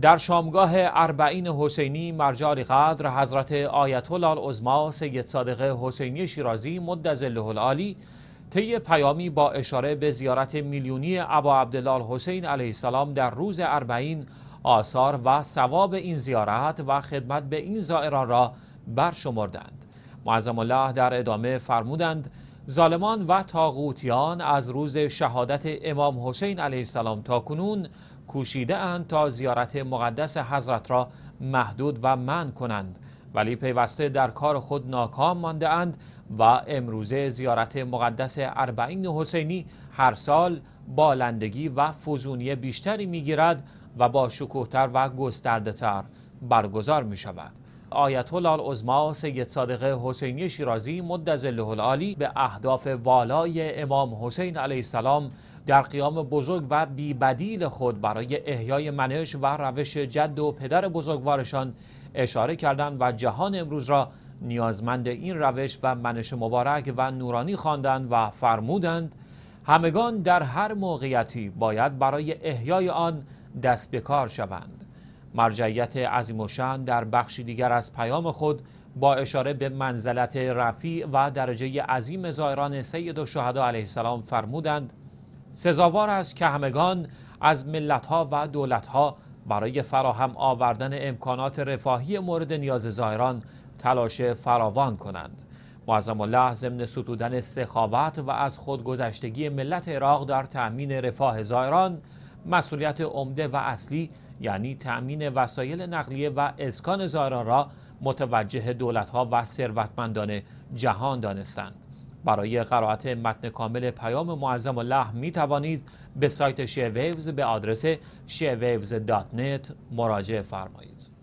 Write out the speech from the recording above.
در شامگاه اربعین حسینی مرجع قدر حضرت آیت الله العظما سید صادق حسینی شیرازی مدظله العالی طی پیامی با اشاره به زیارت میلیونی ابا عبدالله حسین علیه السلام در روز اربعین آثار و ثواب این زیارت و خدمت به این زائران را برشمردند معظم الله در ادامه فرمودند ظالمان و تاغوتیان از روز شهادت امام حسین علیه السلام تا کنون کوشیده اند تا زیارت مقدس حضرت را محدود و من کنند ولی پیوسته در کار خود ناکام مانده اند و امروزه زیارت مقدس اربعین حسینی هر سال بالندگی و فزونی بیشتری میگیرد و با شکوهتر و گسترده تر برگزار می شود. آیت الله العظما سید صادق حسینی شیرازی الله العالی به اهداف والای امام حسین علیه السلام در قیام بزرگ و بیبدیل خود برای احیای منش و روش جد و پدر بزرگوارشان اشاره کردند و جهان امروز را نیازمند این روش و منش مبارک و نورانی خواندند و فرمودند همگان در هر موقعیتی باید برای احیای آن دست به کار شوند مرجعیت عظیم در بخشی دیگر از پیام خود با اشاره به منزلت رفی و درجه عظیم زائران سید و شهدا علیه السلام فرمودند سزاوار است که همگان از ملتها و دولتها برای فراهم آوردن امکانات رفاهی مورد نیاز زایران تلاش فراوان کنند معظم الله ضمن ستودن سخاوت و از خودگذشتگی ملت عراق در تأمین رفاه زایران مسئولیت عمده و اصلی یعنی تأمین وسایل نقلیه و اسکان زارا را متوجه دولتها و ثروتمندان جهان دانستند برای قرائت متن کامل پیام معظم الله می توانید به سایت شیویوز به آدرس نت مراجعه فرمایید